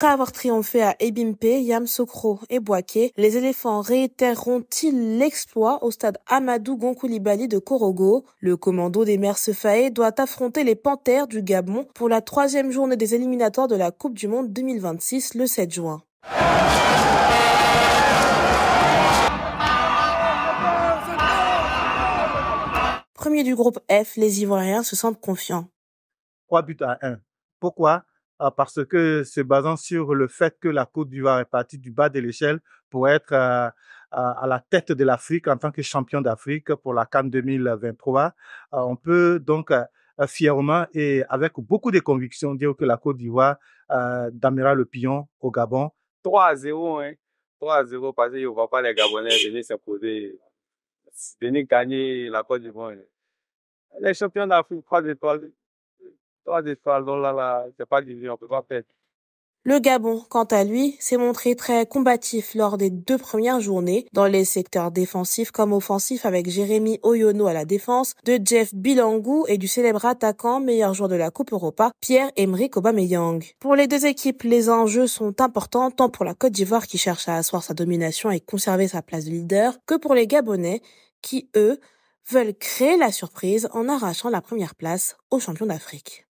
Après avoir triomphé à Ebimpe, Yamsokro et Boaké, les éléphants réitéreront-ils l'exploit au stade Amadou Gonkoulibaly de Korogo Le commando des mers Sefae doit affronter les Panthères du Gabon pour la troisième journée des éliminatoires de la Coupe du Monde 2026 le 7 juin. Premier du groupe F, les Ivoiriens se sentent confiants. Trois buts à 1. Pourquoi euh, parce que se basant sur le fait que la Côte d'Ivoire est partie du bas de l'échelle pour être euh, à, la tête de l'Afrique en tant que champion d'Afrique pour la CAN 2023, euh, on peut donc fièrement et avec beaucoup de conviction dire que la Côte d'Ivoire euh, Le Pion au Gabon. 3-0, hein. 3-0 parce qu'on ne voit pas les Gabonais venir s'imposer, venir gagner la Côte d'Ivoire. Les champions d'Afrique, trois étoiles, le Gabon, quant à lui, s'est montré très combatif lors des deux premières journées, dans les secteurs défensifs comme offensifs avec Jérémy Oyono à la défense, de Jeff Bilangou et du célèbre attaquant, meilleur joueur de la Coupe Europa, Pierre-Emerick Aubameyang. Pour les deux équipes, les enjeux sont importants tant pour la Côte d'Ivoire qui cherche à asseoir sa domination et conserver sa place de leader, que pour les Gabonais qui, eux, veulent créer la surprise en arrachant la première place aux champions d'Afrique.